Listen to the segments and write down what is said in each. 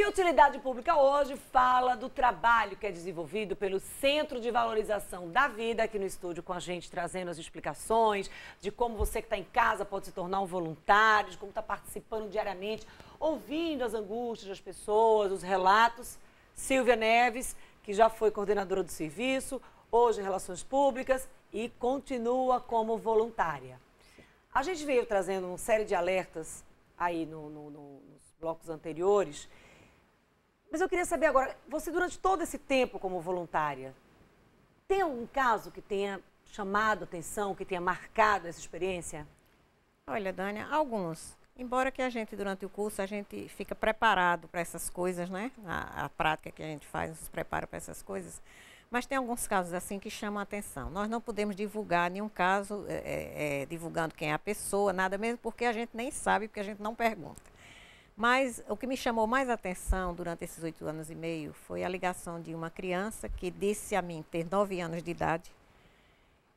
E Utilidade Pública hoje fala do trabalho que é desenvolvido pelo Centro de Valorização da Vida, aqui no estúdio com a gente, trazendo as explicações de como você que está em casa pode se tornar um voluntário, de como está participando diariamente, ouvindo as angústias das pessoas, os relatos. Silvia Neves, que já foi coordenadora do serviço, hoje em Relações Públicas e continua como voluntária. A gente veio trazendo uma série de alertas aí no, no, no, nos blocos anteriores mas eu queria saber agora, você durante todo esse tempo como voluntária, tem algum caso que tenha chamado atenção, que tenha marcado essa experiência? Olha, Dânia, alguns. Embora que a gente, durante o curso, a gente fica preparado para essas coisas, né? A, a, prática que a gente faz nos prepara para essas coisas. Mas tem alguns casos assim que chamam a atenção. Nós não podemos divulgar nenhum caso, é, é, divulgando quem é a pessoa, nada mesmo, porque a gente nem sabe, porque a gente não pergunta. Mas o que me chamou mais atenção durante esses oito anos e meio foi a ligação de uma criança que disse a mim ter nove anos de idade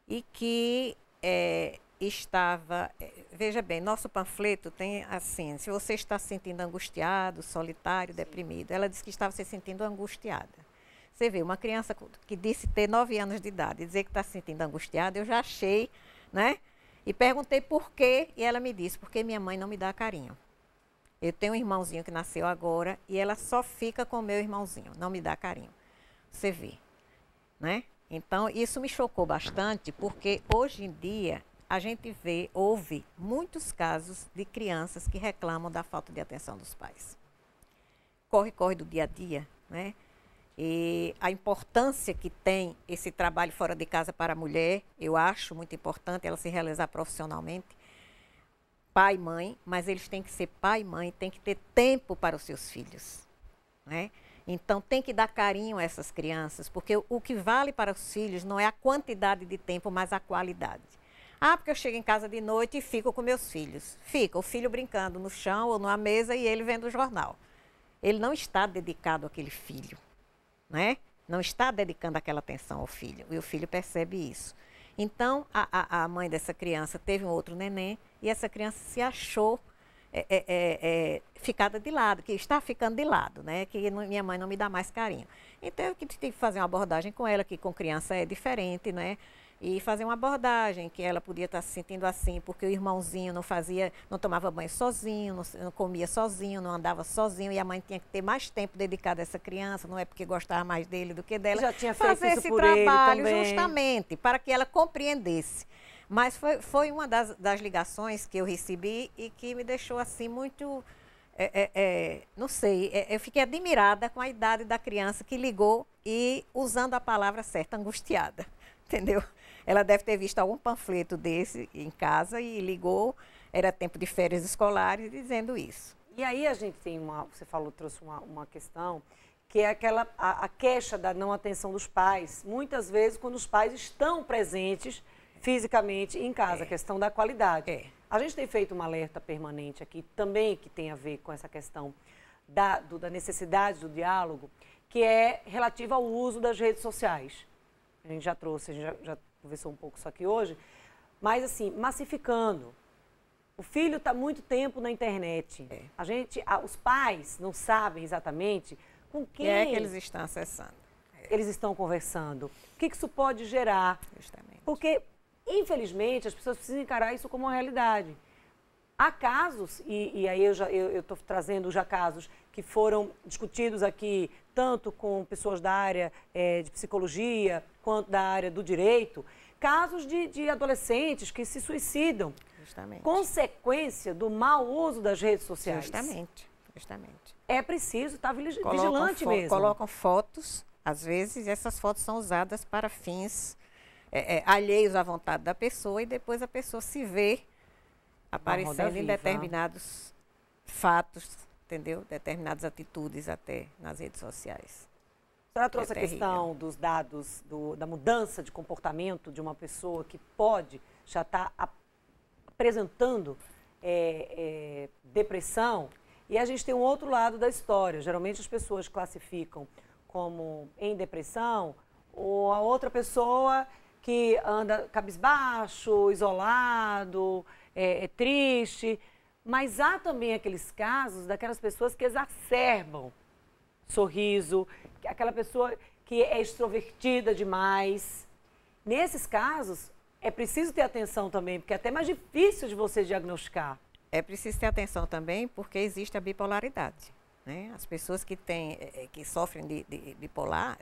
e que é, estava. Eh, veja bem, nosso panfleto tem assim: se você está se sentindo angustiado, solitário, deprimido, ela disse que estava se sentindo angustiada. Você vê, uma criança que disse ter nove anos de idade, dizer que está se sentindo angustiada, eu já achei, né? E perguntei por quê, e ela me disse: porque minha mãe não me dá carinho. Eu tenho um irmãozinho que nasceu agora e ela só fica com meu irmãozinho, não me dá carinho. Você vê, né? Então, isso me chocou bastante, porque hoje em dia a gente vê, ouve muitos casos de crianças que reclamam da falta de atenção dos pais. Corre, corre do dia a dia, né? E a importância que tem esse trabalho fora de casa para a mulher, eu acho muito importante ela se realizar profissionalmente, pai e mãe, mas eles têm que ser pai e mãe, têm que ter tempo para os seus filhos. Né? Então, tem que dar carinho a essas crianças, porque o que vale para os filhos não é a quantidade de tempo, mas a qualidade. Ah, porque eu chego em casa de noite e fico com meus filhos. Fica o filho brincando no chão ou numa mesa e ele vendo o jornal. Ele não está dedicado àquele filho, né? Não está dedicando aquela atenção ao filho. E o filho percebe isso. Então, a, a, mãe dessa criança teve um outro neném e essa criança se achou é, é, é, é, ficada de lado, que está ficando de lado, né? Que não, minha mãe não me dá mais carinho. Então, eu tive que fazer uma abordagem com ela, que com criança é diferente, né? e fazer uma abordagem que ela podia estar se sentindo assim porque o irmãozinho não fazia, não tomava banho sozinho, não, não, comia sozinho, não andava sozinho e a mãe tinha que ter mais tempo dedicado a essa criança, não é porque gostava mais dele do que dela. Já tinha feito fazer esse trabalho justamente para que ela compreendesse. Mas foi, foi uma das, das ligações que eu recebi e que me deixou assim muito é, é, é, não sei, é, eu fiquei admirada com a idade da criança que ligou e usando a palavra certa, angustiada, entendeu? Ela deve ter visto algum panfleto desse em casa e ligou, era tempo de férias escolares, dizendo isso. E aí a gente tem uma, você falou, trouxe uma, uma questão, que é aquela, a, a queixa da não atenção dos pais. Muitas vezes, quando os pais estão presentes fisicamente em casa, é. a questão da qualidade. É. A gente tem feito uma alerta permanente aqui, também que tem a ver com essa questão da, do, da necessidade do diálogo, que é relativa ao uso das redes sociais. A gente já trouxe, a gente já, já conversou um pouco só aqui hoje, mas assim, massificando. O filho está muito tempo na internet. É. A gente, a, os pais não sabem exatamente com é quem é que eles estão acessando. É. Eles estão conversando. O que, que isso pode gerar? Justamente. Porque, infelizmente, as pessoas precisam encarar isso como uma realidade. Há casos, e, e aí eu estou trazendo já casos que foram discutidos aqui tanto com pessoas da área é, de psicologia quanto da área do direito, casos de, de adolescentes que se suicidam. Justamente. Consequência do mau uso das redes sociais. Justamente, justamente. É preciso estar tá colocam vigilante mesmo. Colocam fotos, às vezes essas fotos são usadas para fins é, é, alheios à vontade da pessoa e depois a pessoa se vê aparecendo em determinados fatos entendeu? Determinadas atitudes até nas redes sociais. A senhora é trouxe é a questão dos dados, do, da mudança de comportamento de uma pessoa que pode já estar tá apresentando é, é, depressão. E a gente tem um outro lado da história. Geralmente as pessoas classificam como em depressão ou a outra pessoa que anda cabisbaixo, isolado, é, é triste. Mas há também aqueles casos daquelas pessoas que exacerbam sorriso, aquela pessoa que é extrovertida demais. Nesses casos, é preciso ter atenção também, porque é até mais difícil de você diagnosticar. É preciso ter atenção também, porque existe a bipolaridade. Né? As pessoas que, têm, eh, eh, que sofrem de, de bipolar,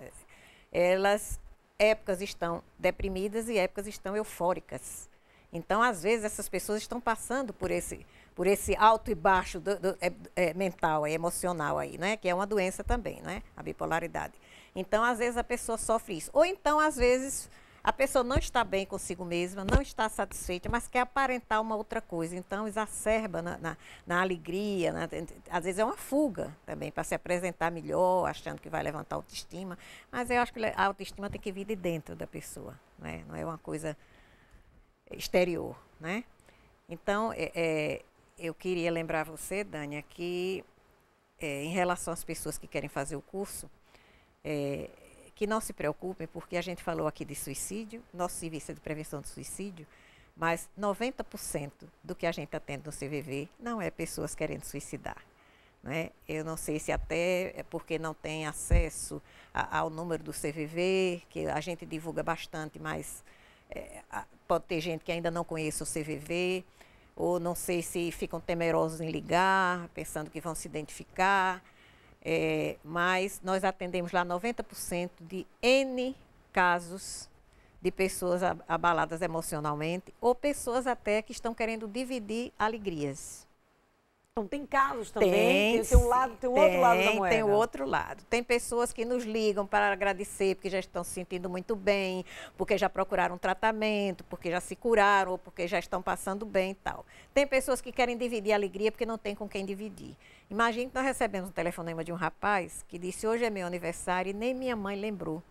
elas épocas estão deprimidas e épocas estão eufóricas. Então, às vezes, essas pessoas estão passando por esse por esse alto e baixo do, do, é, é, mental, é emocional aí, né? Que é uma doença também, né? A bipolaridade. Então, às vezes, a pessoa sofre isso. Ou então, às vezes, a pessoa não está bem consigo mesma, não está satisfeita, mas quer aparentar uma outra coisa. Então, exacerba na, na, na alegria. Na, às vezes é uma fuga também para se apresentar melhor, achando que vai levantar a autoestima. Mas eu acho que a autoestima tem que vir de dentro da pessoa, né? não é uma coisa exterior. Né? Então, é, é, eu queria lembrar você, Dania, que é, em relação às pessoas que querem fazer o curso, é, que não se preocupem, porque a gente falou aqui de suicídio, nosso serviço é de prevenção do suicídio, mas 90% do que a gente atende no CVV não é pessoas querendo suicidar. Né? Eu não sei se até é porque não tem acesso a, ao número do CVV, que a gente divulga bastante, mas é, a, pode ter gente que ainda não conhece o CVV ou não sei se ficam temerosos em ligar, pensando que vão se identificar. É, mas nós atendemos lá 90% de N casos de pessoas abaladas emocionalmente ou pessoas até que estão querendo dividir alegrias. Então tem casos também, tem, tem o lado, tem tem, outro lado da moeda. Tem o outro lado. Tem pessoas que nos ligam para agradecer porque já estão se sentindo muito bem, porque já procuraram tratamento, porque já se curaram ou porque já estão passando bem e tal. Tem pessoas que querem dividir a alegria porque não tem com quem dividir. Imagina que nós recebemos um telefonema de um rapaz que disse: "Hoje é meu aniversário e nem minha mãe lembrou.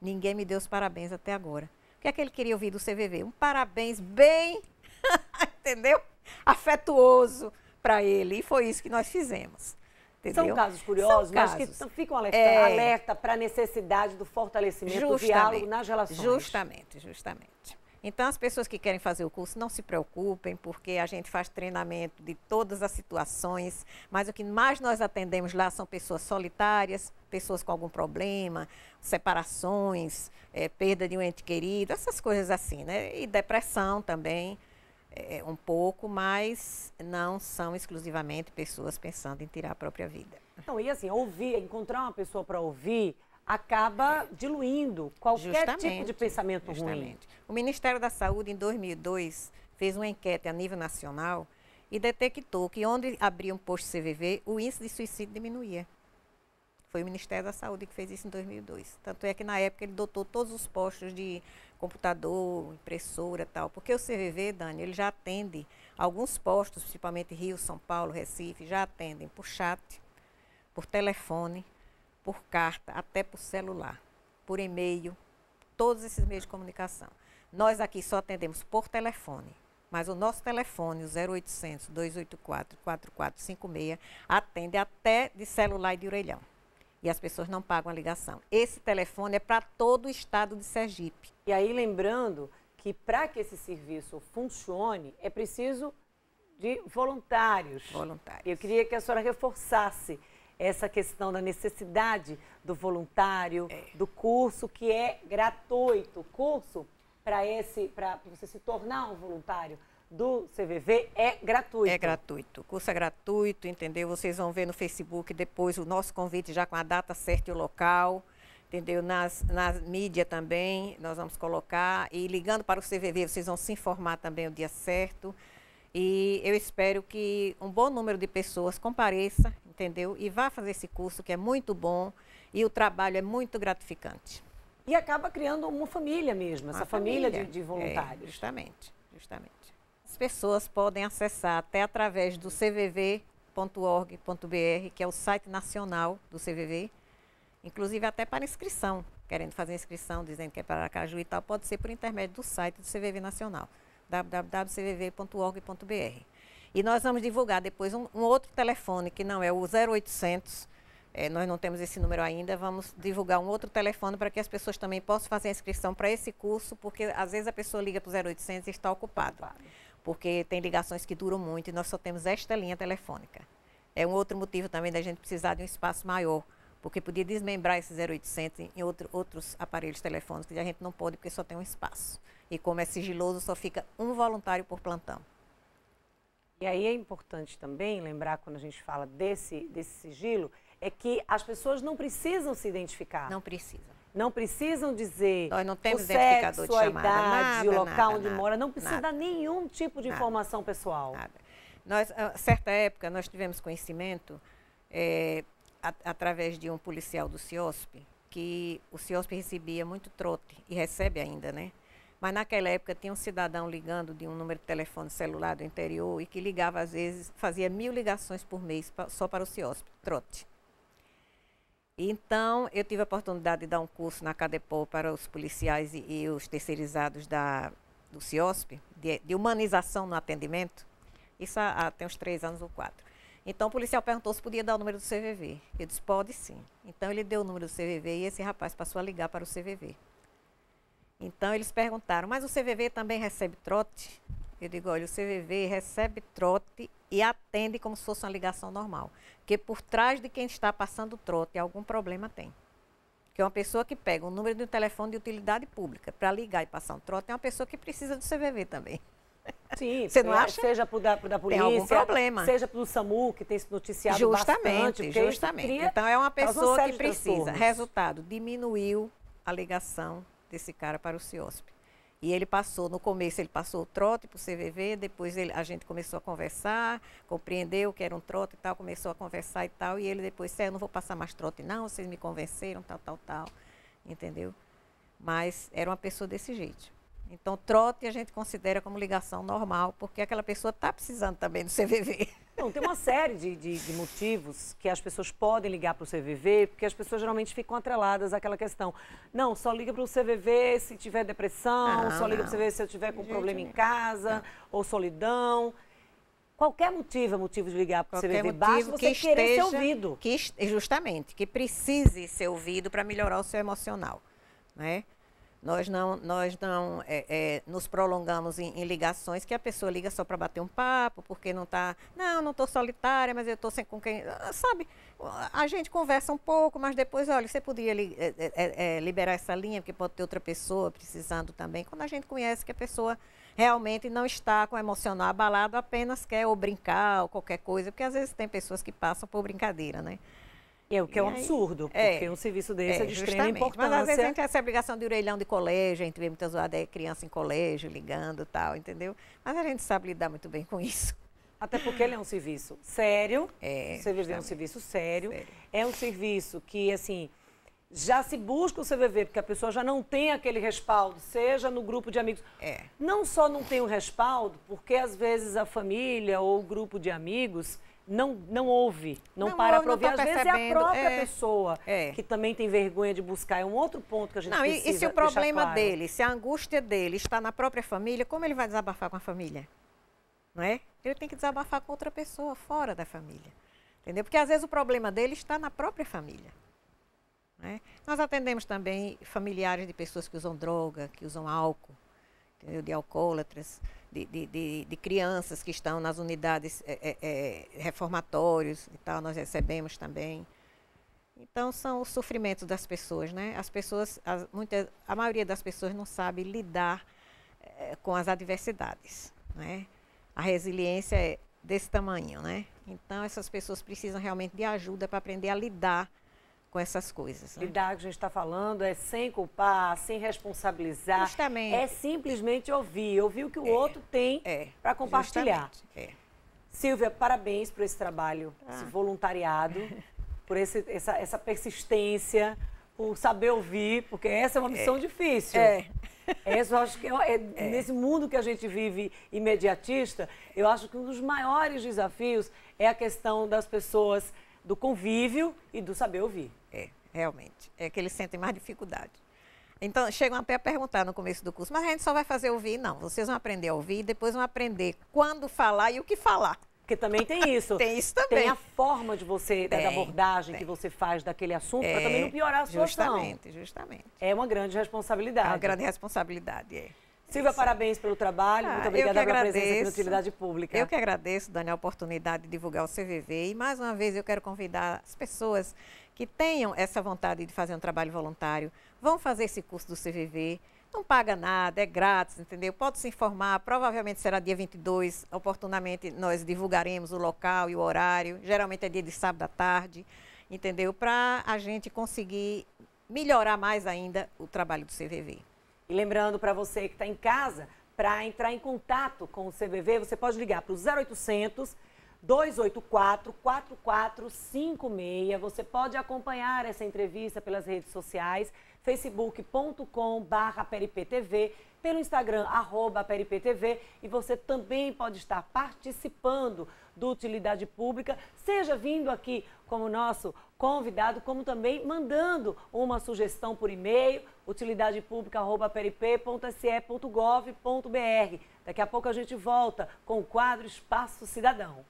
Ninguém me deu os parabéns até agora." O que é que ele queria ouvir do CVV? Um parabéns bem, entendeu? Afetuoso para ele. E foi isso que nós fizemos. Entendeu? São casos curiosos, São casos. mas que ficam alerta, é... alerta para a necessidade do fortalecimento justamente, do diálogo nas relações. Justamente, justamente. Então, as pessoas que querem fazer o curso, não se preocupem, porque a gente faz treinamento de todas as situações, mas o que mais nós atendemos lá são pessoas solitárias, pessoas com algum problema, separações, é, perda de um ente querido, essas coisas assim, né? E depressão também. É, é, um pouco, mas não são exclusivamente pessoas pensando em tirar a própria vida. Então, e assim, ouvir, encontrar uma pessoa para ouvir acaba diluindo qualquer justamente, tipo de pensamento justamente. ruim. O Ministério da Saúde, em 2002, fez uma enquete a nível nacional e detectou que onde abria um posto CVV, o índice de suicídio diminuía. Foi o Ministério da Saúde que fez isso em 2002. Tanto é que, na época, ele dotou todos os postos de computador, impressora tal. Porque o CVV, Dani, ele já atende alguns postos, principalmente Rio, São Paulo, Recife, já atendem por chat, por telefone, por carta, até por celular, por e-mail, todos esses meios de comunicação. Nós aqui só atendemos por telefone, mas o nosso telefone, o 0800 284 4456, atende até de celular e de orelhão e as pessoas não pagam a ligação. Esse telefone é para todo o estado de Sergipe. E aí, lembrando que para que esse serviço funcione, é preciso de voluntários. Voluntários. Eu queria que a senhora reforçasse essa questão da necessidade do voluntário, é. do curso que é gratuito, curso para esse para você se tornar um voluntário do CVV é gratuito. É gratuito. O curso é gratuito, entendeu? Vocês vão ver no Facebook depois o nosso convite já com a data certa e o local. Entendeu? Nas, na mídia também nós vamos colocar. E ligando para o CVV, vocês vão se informar também o dia certo. E eu espero que um bom número de pessoas compareça, entendeu? E vá fazer esse curso que é muito bom e o trabalho é muito gratificante. E acaba criando uma família mesmo, uma essa família, família de, de, voluntários. É, justamente, justamente pessoas podem acessar até através do cvv.org.br, que é o site nacional do CVV, inclusive até para inscrição, querendo fazer inscrição, dizendo que é para Aracaju e tal, pode ser por intermédio do site do CVV Nacional, www.cvv.org.br. E nós vamos divulgar depois um, um, outro telefone, que não é o 0800, é, nós não temos esse número ainda, vamos divulgar um outro telefone para que as pessoas também possam fazer a inscrição para esse curso, porque às vezes a pessoa liga para o 0800 e está ocupada porque tem ligações que duram muito e nós só temos esta linha telefônica. É um outro motivo também da gente precisar de um espaço maior, porque podia desmembrar esse 0800 em outro, outros aparelhos telefônicos que a gente não pode porque só tem um espaço. E como é sigiloso, só fica um voluntário por plantão. E aí é importante também lembrar, quando a gente fala desse, desse sigilo, é que as pessoas não precisam se identificar. Não precisam. Não precisam dizer Nós não temos o sexo, sua a idade, nada, o local nada, onde nada, mora. Não precisa dar nenhum tipo de informação pessoal. Nada. Nós, a ah, certa época, nós tivemos conhecimento é, eh, a, através de um policial do CIOSP, que o CIOSP recebia muito trote e recebe ainda, né? Mas naquela época tinha um cidadão ligando de um número de telefone celular do interior e que ligava às vezes, fazia mil ligações por mês pra, só para o CIOSP, trote. Então, eu tive a oportunidade de dar um curso na Cadepol para os policiais e, e os terceirizados da, do CIOSP, de, de humanização no atendimento. Isso há, há, tem uns três anos ou quatro. Então, o policial perguntou se podia dar o número do CVV. Eu disse, pode sim. Então, ele deu o número do CVV e esse rapaz passou a ligar para o CVV. Então, eles perguntaram, mas o CVV também recebe trote? Eu digo, olha, o CVV recebe trote e atende como se fosse uma ligação normal. Porque por trás de quem está passando trote, algum problema tem. Que é uma pessoa que pega o número de um telefone de utilidade pública para ligar e passar um trote, é uma pessoa que precisa do CVV também. Sim, você não é, acha? Seja para da, da polícia, tem algum problema. seja pelo SAMU, que tem se noticiado justamente, bastante. Justamente, Então, é uma pessoa que precisa. Resultado, diminuiu a ligação desse cara para o CIOSP. E ele passou, no começo ele passou o trote para o CVV, depois ele, a gente começou a conversar, compreendeu que era um trote e tal, começou a conversar e tal, e ele depois disse, é, eu não vou passar mais trote não, vocês me convenceram, tal, tal, tal, entendeu? Mas era uma pessoa desse jeito. Então, trote a gente considera como ligação normal, porque aquela pessoa está precisando também do CVV. Não, tem uma série de, de, de motivos que as pessoas podem ligar para o CVV, porque as pessoas geralmente ficam atreladas àquela questão. Não, só liga para o CVV se tiver depressão, não, só liga para o CVV se eu tiver com um problema em casa, não. ou solidão. Qualquer motivo é motivo de ligar para o CVV. Motivo Basta você que querer esteja, ser ouvido. Que, justamente, que precise ser ouvido para melhorar o seu emocional. Né? Nós não, nós não é, é, nos prolongamos em, em, ligações que a pessoa liga só para bater um papo, porque não está. Não, não estou solitária, mas eu estou sem com quem. Sabe, a gente conversa um pouco, mas depois, olha, você podia li, é, é, é, é, liberar essa linha, porque pode ter outra pessoa precisando também. Quando a gente conhece que a pessoa realmente não está com o emocional abalado, apenas quer ou brincar ou qualquer coisa, porque às vezes tem pessoas que passam por brincadeira, né? É, o que é um absurdo, é. porque é, um serviço desse é, é de extrema importância. Mas às vezes a gente tem essa obrigação de orelhão de colégio, a gente vê muitas horas é criança em colégio ligando e tal, entendeu? Mas a gente sabe lidar muito bem com isso. Até porque ele é um serviço sério, é, o CVV é um serviço sério, sério, é um serviço que, assim, já se busca o CVV, porque a pessoa já não tem aquele respaldo, seja no grupo de amigos. É. Não só não tem o respaldo, porque às vezes a família ou o grupo de amigos não, não ouve, não, não para para tá ouvir. Às vezes é a própria é, pessoa é. que também tem vergonha de buscar. É um outro ponto que a gente não, precisa e, e se o problema claro. dele, se a angústia dele está na própria família, como ele vai desabafar com a família? Não é? Ele tem que desabafar com outra pessoa fora da família. Entendeu? Porque às vezes o problema dele está na própria família. É? Nós atendemos também familiares de pessoas que usam droga, que usam álcool, de alcoólatras de, de, de, de crianças que estão nas unidades é, é, reformatórios e tal, nós recebemos também. Então, são os sofrimentos das pessoas, né? As pessoas, as, muitas, a maioria das pessoas não sabe lidar com as adversidades, né? A resiliência é desse tamanho, né? Então, essas pessoas precisam realmente de ajuda para aprender a lidar com essas coisas. Né? Lidar, que a gente está falando, é sem culpar, sem responsabilizar. Justamente. É simplesmente ouvir, ouvir o que o é, outro tem é, para compartilhar. É. Silvia, parabéns por esse trabalho, ah. esse voluntariado, por esse, essa, essa, persistência, por saber ouvir, porque essa é uma é. missão difícil. É. é eu acho que é, é, nesse mundo que a gente vive imediatista, eu acho que um dos maiores desafios é a questão das pessoas do convívio e do saber ouvir. É, realmente. É que eles sentem mais dificuldade. Então, chegam até a perguntar no começo do curso, mas a gente só vai fazer ouvir? Não, vocês vão aprender a ouvir e depois vão aprender quando falar e o que falar. Porque também tem isso. tem isso também. Tem a forma de você, né, tem, da abordagem tem. que você faz daquele assunto, para é, também não piorar a situação. Justamente, justamente. É uma grande responsabilidade. É uma grande responsabilidade, é. Silvia, parabéns pelo trabalho. Ah, Muito obrigada pela presença aqui na Utilidade Pública. Eu que agradeço, Dani, a oportunidade de divulgar o CVV. E, mais uma vez, eu quero convidar as pessoas que tenham essa vontade de fazer um trabalho voluntário. Vão fazer esse curso do CVV. Não paga nada, é grátis, entendeu? Pode se informar, provavelmente será dia 22, oportunamente nós divulgaremos o local e o horário, geralmente é dia de sábado à tarde, entendeu? Para a gente conseguir melhorar mais ainda o trabalho do CVV. E lembrando para você que está em casa, para entrar em contato com o CVV, você pode ligar para o 0800 284 4456. Você pode acompanhar essa entrevista pelas redes sociais, facebook.com.br periptv, pelo Instagram, arroba periptv. E você também pode estar participando do Utilidade Pública, seja vindo aqui como nosso convidado, como também mandando uma sugestão por e-mail, utilidadepublica.prp.se.gov.br. Daqui a pouco a gente volta com o quadro Espaço Cidadão.